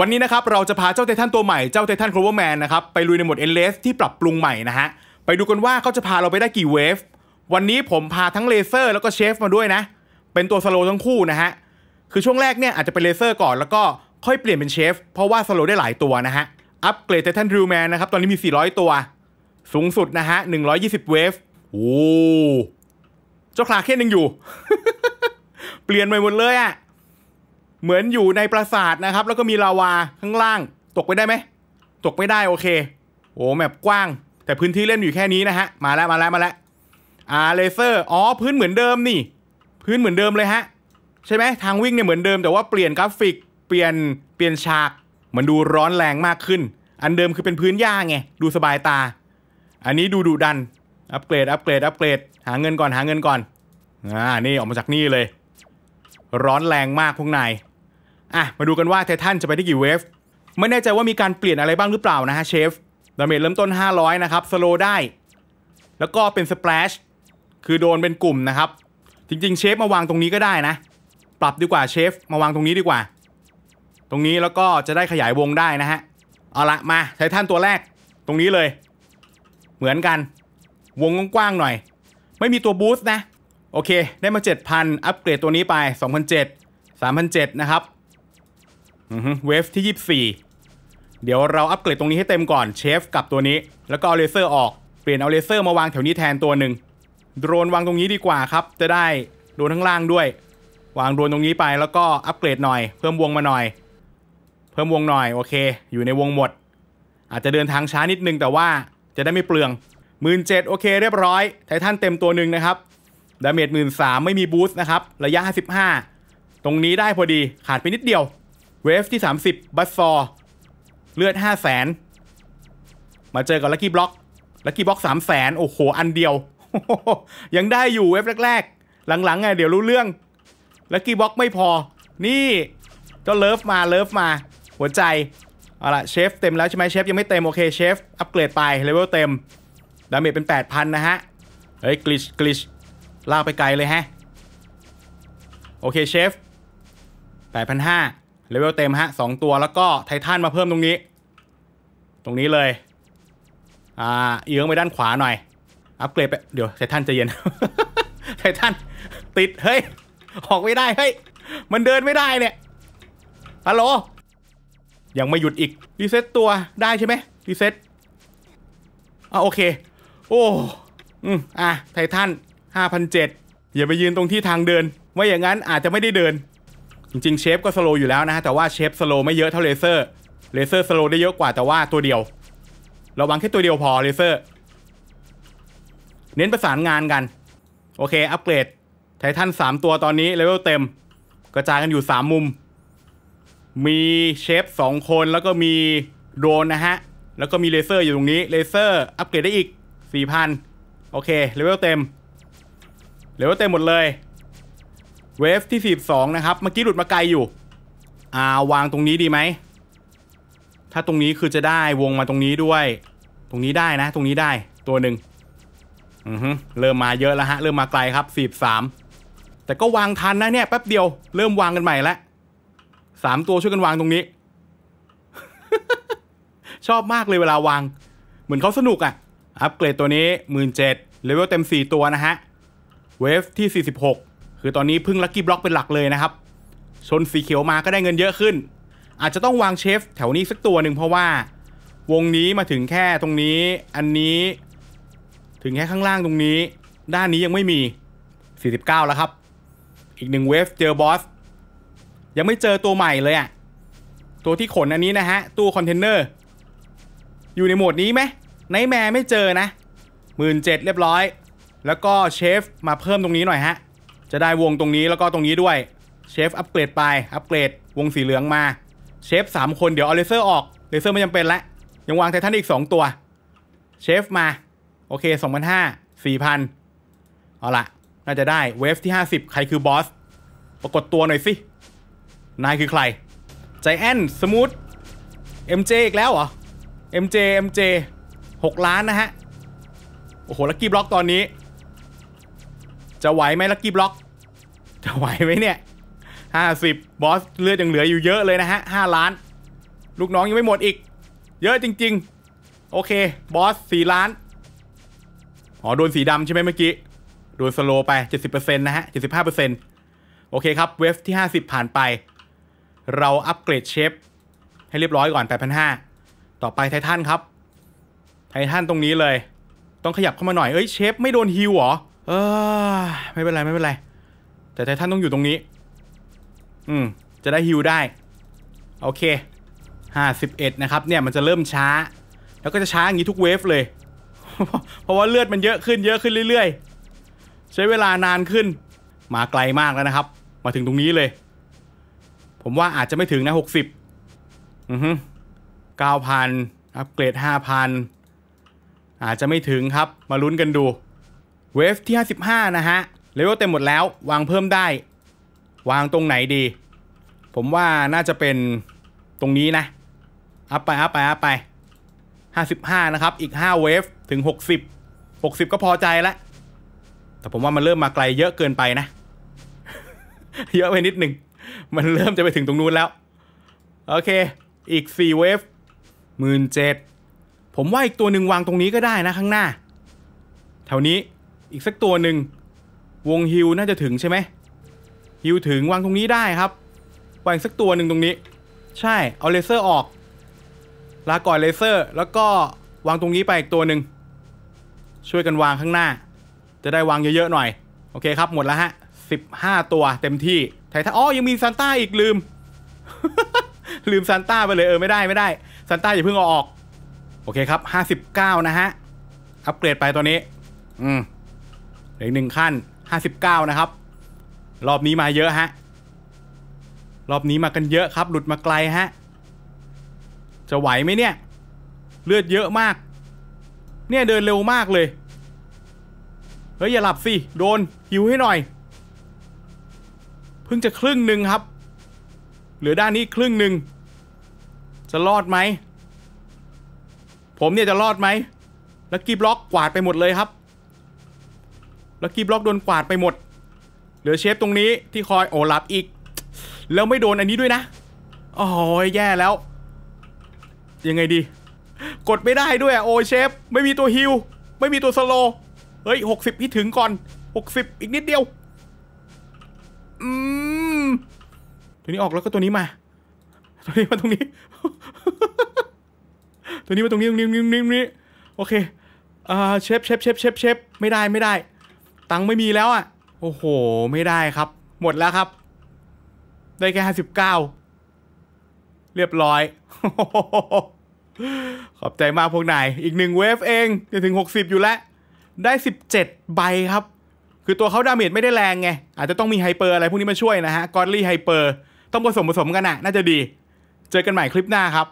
วันนี้นะครับเราจะพาเจ้าไททันตัวใหม่ เจ้าไททันโคลเวอร์แมนนะครับไปลุยในหมดเอนเลสที่ปรับปรุงใหม่นะฮะไปดูกันว่าเขาจะพาเราไปได้กี่เวฟ วันนี้ผมพาทั้งเลเซอร์แล้วก็เชฟมาด้วยนะ เป็นตัวสโลทั้งคู่นะฮะ คือช่วงแรกเนี่ยอาจจะเป็นเลเซอร์ก่อนแล้วก็ค่อยเปลี่ยนเป็นเชฟเพราะว่าสโลได้หลายตัวนะฮะ อัปเกรดไททันริวแมนนะครับตอนนี้มี 400 ตัว สูงสุดนะฮะ 120 เวฟโอ้เจ้าคลาเคนยังอยู่ เปลี่ยนไปหมดเลยอะ่ะเหมือนอยู่ในปราสาทนะครับแล้วก็มีลาวาข้างล่าง ตกไปได้ไหม ตกไม่ได้ โอเคโอ้แมปกว้าง แต่พื้นที่เล่นอยู่แค่นี้นะฮะ มาแล้วมาแล้วมาแล้วอ่าเลเซอร์อ๋อพื้นเหมือนเดิมนี่ พื้นเหมือนเดิมเลยฮะ ใช่ไหมทางวิ่งเนี่ยเหมือนเดิมแต่ว่าเปลี่ยนกราฟิก เปลี่ยนเปลี่ยนฉาก มันดูร้อนแรงมากขึ้น อันเดิมคือเป็นพื้นหญ้าไงดูสบายตา อันนี้ดูดุดัน อัปเกรด อัปเกรด อัปเกรด หาเงินก่อนหาเงินก่อนอ่านี่ออกมาจากนี่เลย ร้อนแรงมากพวกนายอ่ะมาดูกันว่าไททันจะไปได้กี่เวฟ ไม่แน่ใจว่ามีการเปลี่ยนอะไรบ้างหรือเปล่านะฮะเชฟดาเมจเริ่มต้น 500 นะครับสโลได้ แล้วก็เป็นสเปรชคือโดนเป็นกลุ่มนะครับ จริงๆเชฟมาวางตรงนี้ก็ได้นะ ปรับดีกว่าเชฟมาวางตรงนี้ดีกว่า ตรงนี้แล้วก็จะได้ขยายวงได้นะฮะ เอาละมาไททันตัวแรกตรงนี้เลย เหมือนกัน วงกว้างๆหน่อย ไม่มีตัวบูสต์นะโอเคได้มา 7,000 อัปเกรดตัวนี้ไป 2,007 3,007นะครับเวฟที่ 24 เดี๋ยวเราอัปเกรดตรงนี้ให้เต็มก่อนเชฟกับตัวนี้ แล้วก็เอาเลเซอร์ออก เปลี่ยนเอาเลเซอร์มาวางแถวนี้แทนตัวหนึ่งโดรนวางตรงนี้ดีกว่าครับ จะได้โดนทั้งล่างด้วย วางโดรนตรงนี้ไปแล้วก็อัปเกรดหน่อย เพิ่มวงมาหน่อย เพิ่มวงหน่อยโอเค อยู่ในวงหมด อาจจะเดินทางช้านิดนึง แต่ว่าจะได้ไม่เปลืองหมื่นเจ็ดโอเค เรียบร้อย ไททันเต็มตัวหนึ่งนะครับ ดาเมจหมื่นสามไม่มีบูสต์นะครับ ระยะ55ตรงนี้ได้พอดี ขาดไปนิดเดียวเวฟที่ 30 บัสซอเลือด 5 0 0แสนมาเจอกับลักกี้บล็อกลักกี้บล็อกสามแสนโอ้โหอันเดียวยังได้อยู่เวฟแรกๆ หลังๆไงเดี๋ยวรู้เรื่องลักกี้บล็อกไม่พอ นี่เจ้าเลิฟมา เลิฟมาหัวใจเอาละเชฟเต็มแล้วใช่ไหมเชฟ ยังไม่เต็มโอเคเชฟอัปเกรดไป เลเวลเต็มดาเมจเป็น 8,000 นะฮะเฮ้ยกลิชกลิชลากไปไกลเลยฮะ โอเคเชฟ 8,500เลเวลเต็มฮะสองตัวแล้วก็ไททันมาเพิ่มตรงนี้ ตรงนี้เลย อ่าเยื้องไปด้านขวาหน่อย อัปเกรดไป เดี๋ยวไททันจะเย็น ไททันติด เฮ้ย ออกไม่ได้ เฮ้ย มันเดินไม่ได้เนี่ยฮัลโหลยังไม่หยุดอีก รีเซ็ตตัวได้ใช่ไหมรีเซ็ตอ่ะโอเค โอ้อืมอ่ะไททันห้าพันเจ็ดอย่าไปยืนตรงที่ทางเดินไม่อย่างนั้นอาจจะไม่ได้เดินจริงๆเชฟก็สโลอยู่แล้วนะฮะ แต่ว่าเชฟสโลไม่เยอะเท่าเลเซอร์เลเซอร์สโลได้เยอะกว่าแต่ว่าตัวเดียว ระวังแค่ตัวเดียวพอเลเซอร์เน้นประสานงานกัน โอเค อัปเกรด ไททันสามตัวตอนนี้เลเวลเต็มกระจายกันอยู่สามมุม มีเชฟสองคนแล้วก็มีโดรนนะฮะ แล้วก็มีเลเซอร์อยู่ตรงนี้เลเซอร์ อัปเกรดได้อีกสี่พันโอเคเลเวลเต็มเลเวลเต็มหมดเลยเวฟที่42นะครับเมื่อกี้หลุดมาไกลอยู่ อ่าวางตรงนี้ดีไหม ถ้าตรงนี้คือจะได้วงมาตรงนี้ด้วย ตรงนี้ได้นะ ตรงนี้ได้ตัวหนึ่งอือฮึเริ่มมาเยอะแล้วฮะ เริ่มมาไกลครับ43แต่ก็วางทันนะ เนี่ยแป๊บเดียวเริ่มวางกันใหม่ละสามตัวช่วยกันวางตรงนี้ ชอบมากเลยเวลาวาง เหมือนเขาสนุกอะ่ะ อัปเกรดตัวนี้17,000เลเวลเต็ม4ตัวนะฮะเวฟที่46คือตอนนี้พึ่งลักกี้บล็อกเป็นหลักเลยนะครับชนสีเขียวมาก็ได้เงินเยอะขึ้น อาจจะต้องวางเชฟแถวนี้สักตัวหนึ่งเพราะว่า วงนี้มาถึงแค่ตรงนี้อันนี้ถึงแค่ข้างล่างตรงนี้ ด้านนี้ยังไม่มี 49 แล้วครับ อีกหนึ่งเวฟเจอบอสยังไม่เจอตัวใหม่เลยอะตัวที่ขนอันนี้นะฮะตู้คอนเทนเนอร์อยู่ในโหมดนี้ไหมไนแมร์ไม่เจอนะหมื่นเจ็ดเรียบร้อยแล้วก็เชฟมาเพิ่มตรงนี้หน่อยฮะจะได้วงตรงนี้แล้วก็ตรงนี้ด้วย เชฟ อัปเกรดไปอัปเกรดวงสีเหลืองมา เชฟสามคนเดี๋ยวเอาเลเซอร์ออกเลเซอร์ไม่จำเป็นละยังวางไททันอีกสองตัว เชฟมา โอเคสองพันห้าสี่พันเอาละน่าจะได้เวฟที่ห้าสิบใครคือบอสปรากฏตัวหน่อยสิ นายคือใครใจแอนสมูทเอ็มเจอีกแล้วเหรอเอ็มเจเอ็มเจหกล้านนะฮะโอ้โหล้วกี้บล็อกตอนนี้จะไหวไหมลักกี้บล็อก จะไหวไหมเนี่ยห้าสิบบอสเลือดยังเหลืออยู่เยอะเลยนะฮะห้าล้าน ลูกน้องยังไม่หมดอีก เยอะจริงๆ โอเค บอสสี่ล้าน อ๋อ โดนสีดำใช่ไหมเมื่อกี้ โดนสโลไป 70%นะฮะ 75%โอเคครับ เวฟที่ 50 ผ่านไป เราอัปเกรดเชฟให้เรียบร้อยก่อน 8,500 ต่อไปไททันครับ ไททันตรงนี้เลย ต้องขยับเข้ามาหน่อยเอ้ยเชฟไม่โดนฮิวหรอเออไม่เป็นไรไม่เป็นไรแต่ท่านต้องอยู่ตรงนี้ อืมจะได้ฮิวได้ โอเคห้าสิบเอ็ดนะครับ เนี่ยมันจะเริ่มช้า แล้วก็จะช้าอย่างนี้ทุกเวฟเลย เพราะว่าเลือดมันเยอะขึ้นเยอะขึ้นเรื่อยๆใช้เวลานานขึ้น มาไกลมากแล้วนะครับ มาถึงตรงนี้เลย ผมว่าอาจจะไม่ถึงนะหกสิบอือฮึเก้าพันอัปเกรดห้าพันอาจจะไม่ถึงครับ มาลุ้นกันดูเวฟที่55 นะฮะ เลเวลเต็มหมดแล้ว วางเพิ่มได้ วางตรงไหนดี ผมว่าน่าจะเป็นตรงนี้นะ อัพไปอัพไปอัพไป55นะครับ อีก5เวฟถึง60 60ก็พอใจแล้วแต่ผมว่ามันเริ่มมาไกลเยอะเกินไปนะ เยอะไปนิดหนึ่ง มันเริ่มจะไปถึงตรงนู้นแล้ว โอเค อีก4เวฟหมื่นเจ็ด ผมว่าอีกตัวหนึ่งวางตรงนี้ก็ได้นะข้างหน้า แถวนี้อีกสักตัวหนึ่งวงฮิวน่าจะถึงใช่ไหมฮิวถึงวางตรงนี้ได้ครับวางสักตัวหนึ่งตรงนี้ ใช่เอาเลเซอร์ออกลาก่อนเลเซอร์แล้วก็วางตรงนี้ไปอีกตัวหนึ่งช่วยกันวางข้างหน้า จะได้วางเยอะๆหน่อย โอเคครับหมดแล้วฮะสิบห้าตัว เต็มที่ไททันอ๋อยังมีซานต้าอีกลืม ลืมซานต้าไปเลยเออไม่ได้ไม่ได้ซานต้าอย่าเพิ่งเอาออก โอเคครับห้าสิบเก้านะฮะอัปเกรดไปตัวนี้ อืมเหลือหนึ่งขั้นห้าสิบเก้านะครับ รอบนี้มาเยอะฮะ รอบนี้มากันเยอะครับ หลุดมาไกลฮะ จะไหวไหมเนี่ย เลือดเยอะมาก เนี่ยเดินเร็วมากเลย เฮ้ยอย่าหลับสิ โดน หิวให้หน่อย เพิ่งจะครึ่งหนึ่งครับ เหลือด้านนี้ครึ่งหนึ่ง จะรอดไหม ผมเนี่ยจะรอดไหม แล้วกีบล็อกกวาดไปหมดเลยครับแล้วกีบล็อกโดนกวาดไปหมด เหลือเชฟตรงนี้ที่คอยโอลับอีก แล้วไม่โดนอันนี้ด้วยนะ โอ้ยแย่แล้ว ยังไงดี กดไม่ได้ด้วยโอเชฟไม่มีตัวฮิลไม่มีตัวสโลเฮ้ยหกสิบที่ถึงก่อนหกสิบอีกนิดเดียวอืมตัวนี้ออกแล้วก็ตัวนี้มา ตัวนี้มาตรงนี้ ตัวนี้มาตรงนี้ตรงนี้ตรงนี้ตรงนี้โอเคอ่าเชฟเชฟเชฟเชฟเชฟไม่ได้ไม่ได้ตังค์ไม่มีแล้วอะ่ะ โอ้โห ไม่ได้ครับ หมดแล้วครับ ได้แค่ห้าสิบเก้า เรียบร้อย ขอบใจมากพวกนาย อีกหนึ่งเวฟเองจะถึงหกสิบอยู่แล้ว ได้สิบเจ็ดใบครับ คือตัวเขาดาเมจไม่ได้แรงไง อาจจะต้องมีไฮเปอร์อะไรพวกนี้มาช่วยนะฮะ กอรลี่ไฮเปอร์ ต้องผสมผสมกันอะน่าจะดี เจอกันใหม่คลิปหน้าครับ